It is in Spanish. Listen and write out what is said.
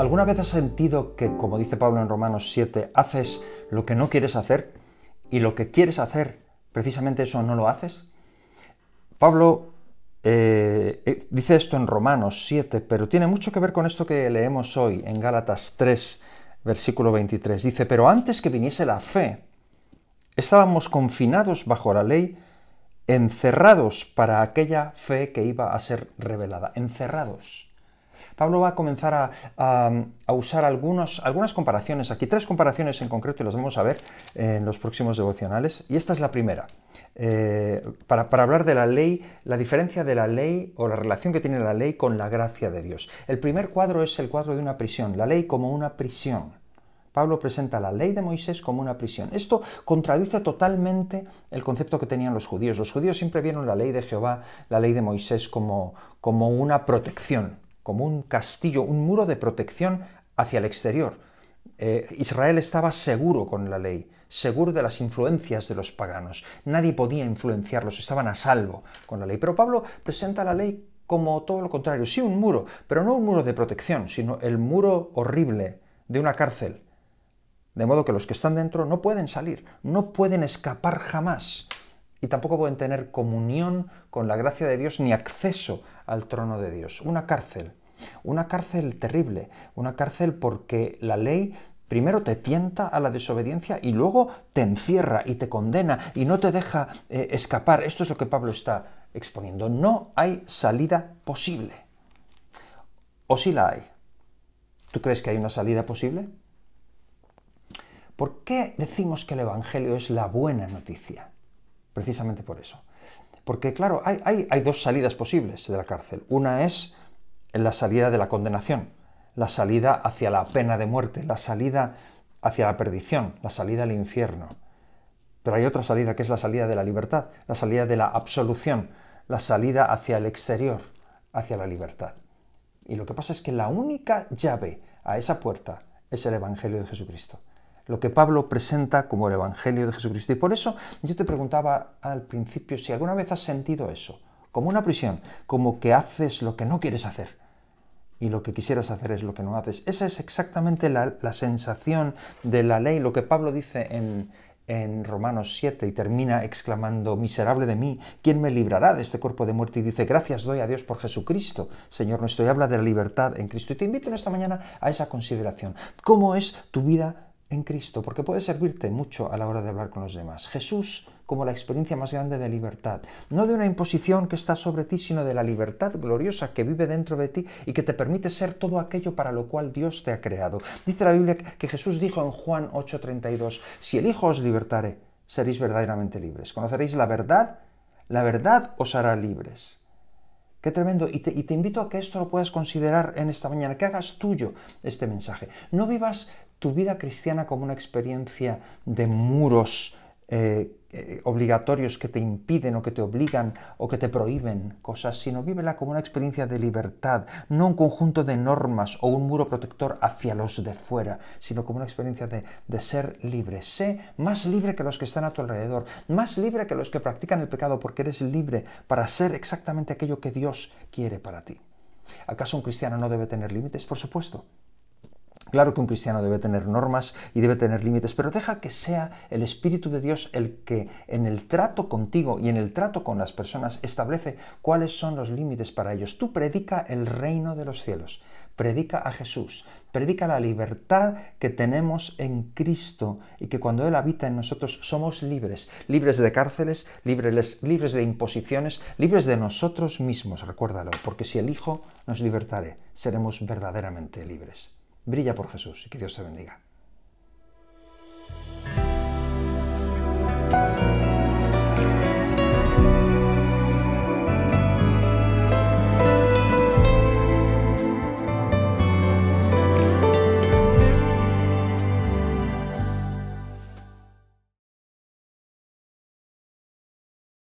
¿Alguna vez has sentido que, como dice Pablo en Romanos 7, haces lo que no quieres hacer y lo que quieres hacer, precisamente eso no lo haces? Pablo eh, eh, dice esto en Romanos 7, pero tiene mucho que ver con esto que leemos hoy en Gálatas 3, versículo 23. Dice, pero antes que viniese la fe, estábamos confinados bajo la ley, encerrados para aquella fe que iba a ser revelada, encerrados. Pablo va a comenzar a, usar algunas comparaciones, aquí tres comparaciones en concreto y las vamos a ver en los próximos devocionales. Y esta es la primera, eh, para, hablar de la ley, la diferencia de la ley o la relación que tiene la ley con la gracia de Dios. El primer cuadro es el cuadro de una prisión, la ley como una prisión. Pablo presenta la ley de Moisés como una prisión. Esto contradice totalmente el concepto que tenían los judíos. Los judíos siempre vieron la ley de Jehová, la ley de Moisés como una protección, como un castillo, un muro de protección hacia el exterior. Eh, Israel estaba seguro con la ley, seguro de las influencias de los paganos. Nadie podía influenciarlos, estaban a salvo con la ley. Pero Pablo presenta la ley como todo lo contrario, sí un muro, pero no un muro de protección, sino el muro horrible de una cárcel. De modo que los que están dentro no pueden salir, no pueden escapar jamás y tampoco pueden tener comunión con la gracia de Dios ni acceso al trono de Dios. Una cárcel, una cárcel terrible, una cárcel porque la ley primero te tienta a la desobediencia y luego te encierra y te condena y no te deja eh, escapar. Esto es lo que Pablo está exponiendo. No hay salida posible. ¿O sí la hay? ¿Tú crees que hay una salida posible? ¿Por qué decimos que el Evangelio es la buena noticia? precisamente por eso. Porque claro, hay, dos salidas posibles de la cárcel. Una es la salida de la condenación, la salida hacia la pena de muerte, la salida hacia la perdición, la salida al infierno. Pero hay otra salida que es la salida de la libertad, la salida de la absolución, la salida hacia el exterior, hacia la libertad. Y lo que pasa es que la única llave a esa puerta es el Evangelio de Jesucristo lo que Pablo presenta como el Evangelio de Jesucristo. Y por eso yo te preguntaba al principio si alguna vez has sentido eso, como una prisión, como que haces lo que no quieres hacer y lo que quisieras hacer es lo que no haces. Esa es exactamente la, sensación de la ley, lo que Pablo dice en, en Romanos 7 y termina exclamando, miserable de mí, ¿quién me librará de este cuerpo de muerte? Y dice, gracias doy a Dios por Jesucristo, Señor nuestro, y habla de la libertad en Cristo. Y te invito en esta mañana a esa consideración. ¿Cómo es tu vida en Cristo, porque puede servirte mucho a la hora de hablar con los demás. Jesús como la experiencia más grande de libertad, no de una imposición que está sobre ti, sino de la libertad gloriosa que vive dentro de ti y que te permite ser todo aquello para lo cual Dios te ha creado. Dice la Biblia que Jesús dijo en Juan 8:32, si el Hijo os libertare, seréis verdaderamente libres. Conoceréis la verdad, la verdad os hará libres. Qué tremendo. Y te, y te, invito a que esto lo puedas considerar en esta mañana, que hagas tuyo este mensaje. No vivas tu vida cristiana como una experiencia de muros eh, eh, obligatorios que te impiden o que te obligan o que te prohíben cosas, sino vívela como una experiencia de libertad, no un conjunto de normas o un muro protector hacia los de fuera, sino como una experiencia de ser libre. Sé más libre que los que están a tu alrededor, más libre que los que practican el pecado, porque eres libre para ser exactamente aquello que Dios quiere para ti. ¿Acaso un cristiano no debe tener límites? Por supuesto. Claro que un cristiano debe tener normas y debe tener límites, pero deja que sea el Espíritu de Dios el que en el trato contigo y en el trato con las personas establece cuáles son los límites para ellos. Tú predica el reino de los cielos, predica a Jesús, predica la libertad que tenemos en Cristo y que cuando Él habita en nosotros somos libres, libres de cárceles, libres, libres de imposiciones, libres de nosotros mismos, recuérdalo, porque si el Hijo nos libertare, seremos verdaderamente libres. Brilla por Jesús y que Dios te bendiga.